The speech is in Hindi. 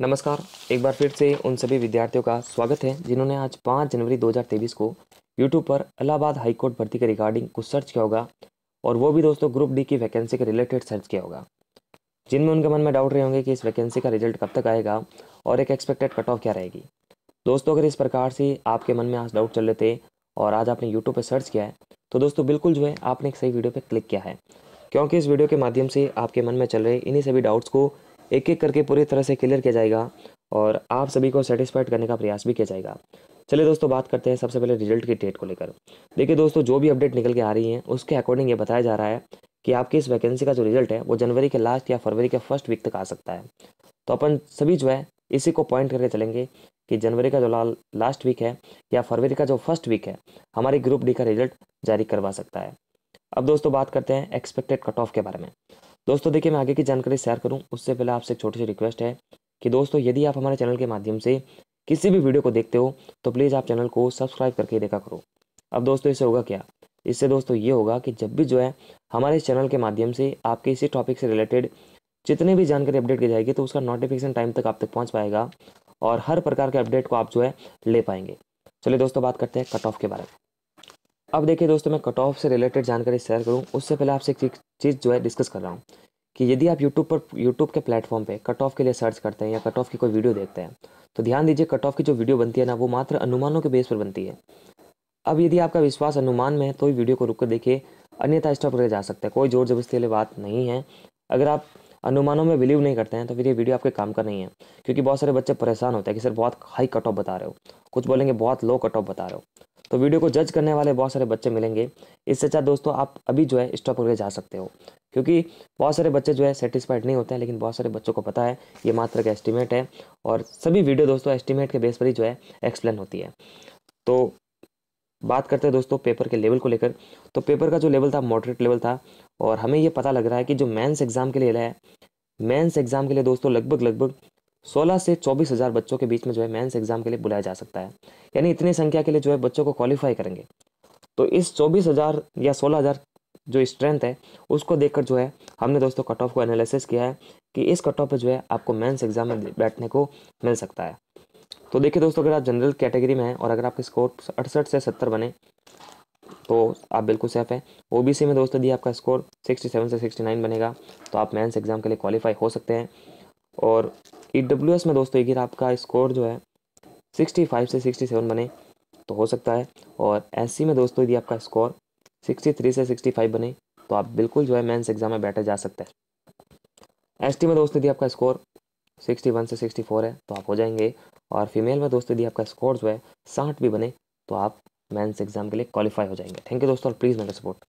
नमस्कार एक बार फिर से उन सभी विद्यार्थियों का स्वागत है जिन्होंने आज 5 जनवरी 2023 को यूट्यूब पर इलाहाबाद हाईकोर्ट भर्ती के रिगार्डिंग कुछ सर्च किया होगा और वो भी दोस्तों ग्रुप डी की वैकेंसी के रिलेटेड सर्च किया होगा जिनमें उनके मन में डाउट रहे होंगे कि इस वैकेंसी का रिजल्ट कब तक आएगा और एक एक्सपेक्टेड कट ऑफ क्या रहेगी दोस्तों अगर इस प्रकार से आपके मन में आज डाउट चल रहे थे और आज आपने यूट्यूब पर सर्च किया है तो दोस्तों बिल्कुल जो है आपने एक सही वीडियो पर क्लिक किया है क्योंकि इस वीडियो के माध्यम से आपके मन में चल रहे इन्हीं सभी डाउट्स को एक एक करके पूरी तरह से क्लियर किया जाएगा और आप सभी को सेटिस्फाइड करने का प्रयास भी किया जाएगा चलिए दोस्तों बात करते हैं सबसे पहले रिजल्ट की डेट को लेकर देखिए दोस्तों जो भी अपडेट निकल के आ रही है उसके अकॉर्डिंग ये बताया जा रहा है कि आपकी इस वैकेंसी का जो रिजल्ट है वो जनवरी के लास्ट या फरवरी के फर्स्ट वीक तक आ सकता है तो अपन सभी जो है इसी को पॉइंट करके चलेंगे कि जनवरी का जो लास्ट वीक है या फरवरी का जो फर्स्ट वीक है हमारे ग्रुप डी का रिजल्ट जारी करवा सकता है अब दोस्तों बात करते हैं एक्सपेक्टेड कट ऑफ के बारे में दोस्तों देखिए मैं आगे की जानकारी शेयर करूँ उससे पहले आपसे एक छोटी सी रिक्वेस्ट है कि दोस्तों यदि आप हमारे चैनल के माध्यम से किसी भी वीडियो को देखते हो तो प्लीज़ आप चैनल को सब्सक्राइब करके देखा करो अब दोस्तों इससे होगा क्या इससे दोस्तों ये होगा कि जब भी जो है हमारे इस चैनल के माध्यम से आपके इसी टॉपिक से रिलेटेड जितने भी जानकारी अपडेट की जाएगी तो उसका नोटिफिकेशन टाइम तक आप तक पहुंच पाएगा और हर प्रकार के अपडेट को आप जो है ले पाएंगे चलिए दोस्तों बात करते हैं कट ऑफ के बारे में अब देखिए दोस्तों मैं कट ऑफ से रिलेटेड जानकारी शेयर करूँ उससे पहले आपसे एक चीज़ जो है डिस्कस कर रहा हूँ कि यदि आप यूट्यूब पर यूट्यूब के प्लेटफॉर्म पे कट ऑफ के लिए सर्च करते हैं या कट ऑफ की कोई वीडियो देखते हैं तो ध्यान दीजिए कट ऑफ की जो वीडियो बनती है ना वो मात्र अनुमानों के बेस पर बनती है अब यदि आपका विश्वास अनुमान में है तो ही वीडियो को रुक कर देखिए अन्यथा स्टॉप कर जा सकते हैं कोई जोर जबरदस्ती वाली बात नहीं है अगर आप अनुमानों में बिलीव नहीं करते हैं तो फिर ये वीडियो आपके काम का नहीं है क्योंकि बहुत सारे बच्चे परेशान होते हैं कि सर बहुत हाई कट ऑफ बता रहे हो कुछ बोलेंगे बहुत लो कट ऑफ बता रहे हो तो वीडियो को जज करने वाले बहुत सारे बच्चे मिलेंगे इससे अच्छा दोस्तों आप अभी जो है स्टॉप करके जा सकते हो क्योंकि बहुत सारे बच्चे जो है सेटिस्फाइड नहीं होते हैं लेकिन बहुत सारे बच्चों को पता है ये मात्र का एस्टिमेट है और सभी वीडियो दोस्तों एस्टिमेट के बेस पर ही जो है एक्सप्लेन होती है तो बात करते हैं दोस्तों पेपर के लेवल को लेकर तो पेपर का जो लेवल था मॉडरेट लेवल था और हमें ये पता लग रहा है कि जो मेंस एग्ज़ाम के लिए है मेंस एग्ज़ाम के लिए दोस्तों लगभग लगभग 16 से चौबीस हज़ार बच्चों के बीच में जो है मेंस एग्ज़ाम के लिए बुलाया जा सकता है यानी इतनी संख्या के लिए जो है बच्चों को क्वालिफाई करेंगे तो इस चौबीस हज़ार या सोलह हज़ार जो स्ट्रेंथ है उसको देखकर जो है हमने दोस्तों कट ऑफ को एनालिसिस किया है कि इस कट ऑफ पर जो है आपको मेंस एग्ज़ाम में बैठने को मिल सकता है तो देखिए दोस्तों अगर आप जनरल कैटेगरी में हैं और अगर आपके स्कोर अड़सठ से सत्तर बने तो आप बिल्कुल सेफ हैं ओबीसी में दोस्तों दी आपका स्कोर सेवन से नाइन बनेगा तो आप मेंस एग्ज़ाम के लिए क्वालिफाई हो सकते हैं और ई e डब्ल्यू में दोस्तों एक आपका स्कोर जो है 65 से 67 बने तो हो सकता है और एस में दोस्तों यदि आपका स्कोर 63 से 65 बने तो आप बिल्कुल जो है मेंस एग्ज़ाम में बैठा जा सकता है एस में दोस्तों यदि आपका स्कोर 61 से 64 है तो आप हो जाएंगे और फीमेल में दोस्तों यदि आपका स्कोर जो है साठ भी बने तो आप मेंस एग्ज़ाम के लिए क्वालिफाई हो जाएंगे थैंक यू दोस्तों और प्लीज़ मेरे सपोर्ट